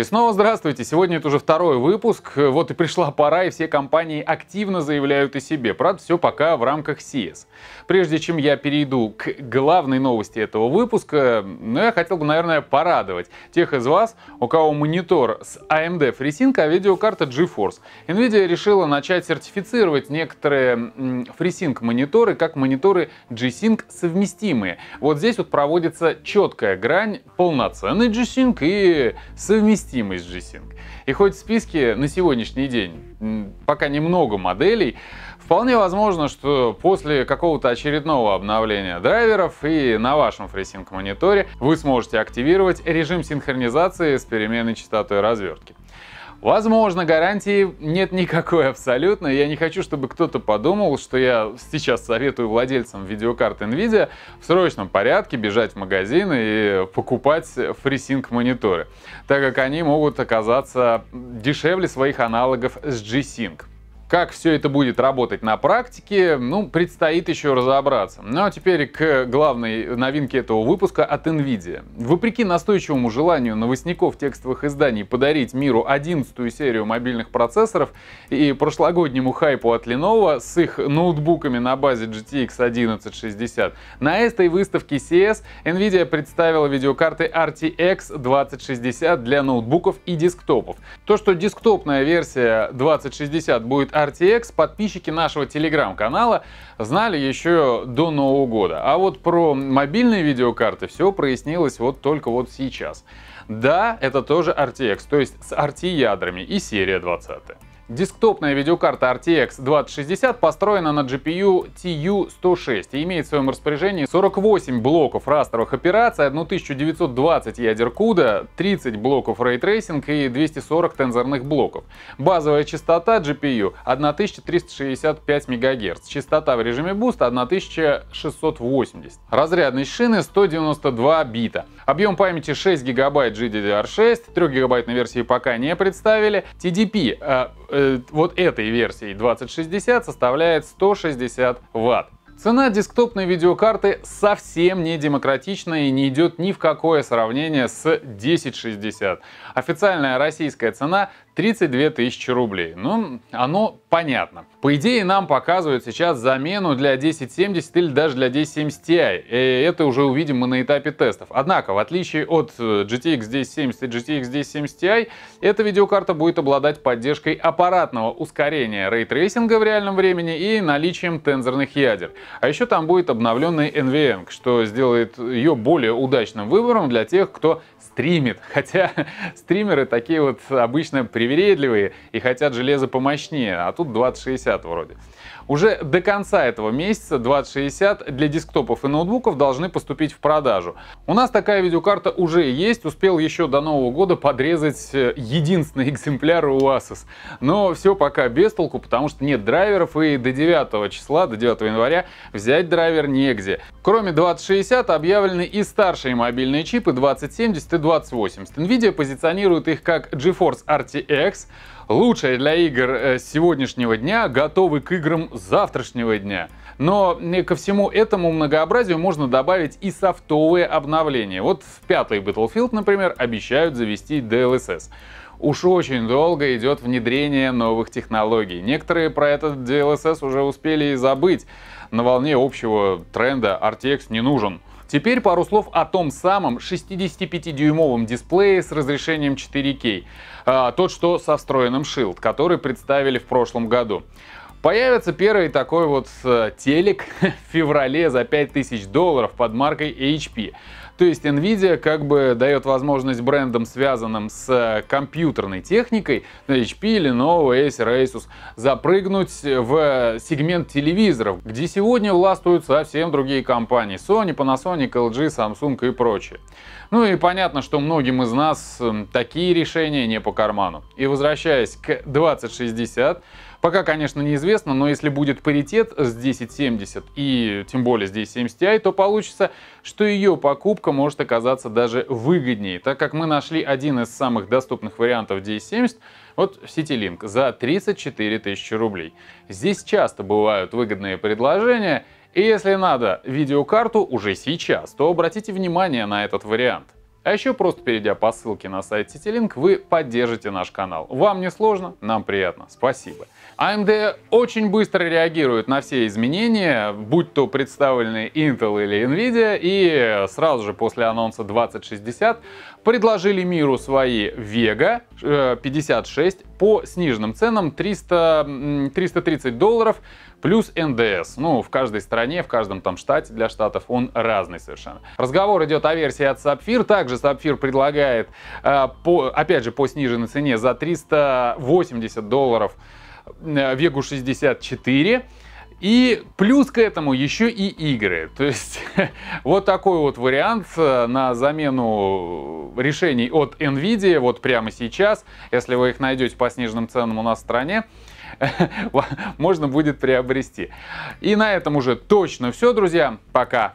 И снова здравствуйте. Сегодня это уже второй выпуск. Э, вот и пришла пора, и все компании активно заявляют о себе. Правда, все пока в рамках CS. Прежде чем я перейду к главной новости этого выпуска, ну, я хотел бы, наверное, порадовать тех из вас, у кого монитор с AMD а FreeSync, а видеокарта GeForce. Nvidia решила начать сертифицировать некоторые FreeSync мониторы как мониторы G-Sync совместимые. Вот здесь вот проводится четкая грань полноценный G-Sync и совместимый совместимость G-Sync. И хоть в списке на сегодняшний день пока немного моделей, вполне возможно, что после какого-то очередного обновления драйверов и на вашем FreeSync мониторе вы сможете активировать режим синхронизации с переменной частотой развертки. Возможно, гарантии нет никакой абсолютно. Я не хочу, чтобы кто-то подумал, что я сейчас советую владельцам видеокарт NVIDIA в срочном порядке бежать в магазин и покупать FreeSync мониторы, так как они могут оказаться дешевле своих аналогов с G-Sync. Как все это будет работать на практике, ну, предстоит еще разобраться. Ну а теперь к главной новинке этого выпуска от NVIDIA. Вопреки настойчивому желанию новостников текстовых изданий подарить миру 11 серию мобильных процессоров и прошлогоднему хайпу от Lenovo с их ноутбуками на базе GTX 1160, на этой выставке CS NVIDIA представила видеокарты RTX 2060 для ноутбуков и десктопов. То, что десктопная версия 2060 будет RTX подписчики нашего телеграм-канала знали еще до Нового года. А вот про мобильные видеокарты все прояснилось вот только вот сейчас. Да, это тоже RTX, то есть с RT-ядрами и серия 20. Десктопная видеокарта RTX 2060 построена на GPU TU106 и имеет в своем распоряжении 48 блоков растровых операций, 1920 ядер CUDA, 30 блоков рейтрейсинг и 240 тензорных блоков. Базовая частота GPU 1365 МГц, частота в режиме Boost 1680. Разрядность шины 192 бита. Объем памяти 6 гигабайт GDDR6, 3 гигабайтной версии пока не представили. TDP э, э, вот этой версии 2060 составляет 160 ватт. Цена десктопной видеокарты совсем не демократична и не идет ни в какое сравнение с 1060. Официальная российская цена 32 тысячи рублей. Ну, оно понятно. По идее, нам показывают сейчас замену для 1070 или даже для 1070 Ti. И э, это уже увидим мы на этапе тестов. Однако, в отличие от э, GTX 1070 и GTX 1070 Ti, эта видеокарта будет обладать поддержкой аппаратного ускорения рейтрейсинга в реальном времени и наличием тензорных ядер. А еще там будет обновленный NVENC, что сделает ее более удачным выбором для тех, кто стримит. Хотя стримеры такие вот обычно привередливые и хотят железо помощнее, а тут 2060 вроде. Уже до конца этого месяца 2060 для десктопов и ноутбуков должны поступить в продажу. У нас такая видеокарта уже есть, успел еще до Нового года подрезать э, единственные экземпляры у Asus. Но все пока без толку, потому что нет драйверов и до 9 числа, до 9 января взять драйвер негде. Кроме 2060 объявлены и старшие мобильные чипы 2070 и 2080. Nvidia позиционирует их как GeForce RTX, лучшая для игр э, сегодняшнего дня, готовы к играм завтрашнего дня. Но э, ко всему этому многообразию можно добавить и софтовые обновления. Вот в пятый Battlefield, например, обещают завести DLSS. Уж очень долго идет внедрение новых технологий. Некоторые про этот DLSS уже успели и забыть. На волне общего тренда RTX не нужен. Теперь пару слов о том самом 65-дюймовом дисплее с разрешением 4 k э, тот, что со встроенным Shield, который представили в прошлом году. Появится первый такой вот э, телек в феврале за 5000 долларов под маркой HP. То есть Nvidia как бы дает возможность брендам, связанным с э, компьютерной техникой, HP, Lenovo, Acer, Asus, запрыгнуть э, в сегмент телевизоров, где сегодня властвуют совсем другие компании. Sony, Panasonic, LG, Samsung и прочее. Ну и понятно, что многим из нас такие решения не по карману. И возвращаясь к 2060, Пока, конечно, неизвестно, но если будет паритет с 1070 и тем более с 1070 Ti, то получится, что ее покупка может оказаться даже выгоднее, так как мы нашли один из самых доступных вариантов 1070 Вот от CityLink за 34 тысячи рублей. Здесь часто бывают выгодные предложения, и если надо видеокарту уже сейчас, то обратите внимание на этот вариант. А еще просто перейдя по ссылке на сайт CityLink, вы поддержите наш канал. Вам не сложно, нам приятно. Спасибо. AMD а очень быстро реагирует на все изменения, будь то представлены Intel или Nvidia, и сразу же после анонса 2060 предложили миру свои Vega 56 э, по сниженным ценам 300, 330 долларов плюс НДС. Ну, в каждой стране, в каждом там штате для штатов он разный совершенно. Разговор идет о версии от Сапфир. Также Сапфир предлагает, э, по, опять же, по сниженной цене за 380 долларов э, Вегу 64. И плюс к этому еще и игры. То есть вот такой вот вариант э, на замену решений от NVIDIA вот прямо сейчас. Если вы их найдете по сниженным ценам у нас в стране, можно будет приобрести. И на этом уже точно все, друзья. Пока.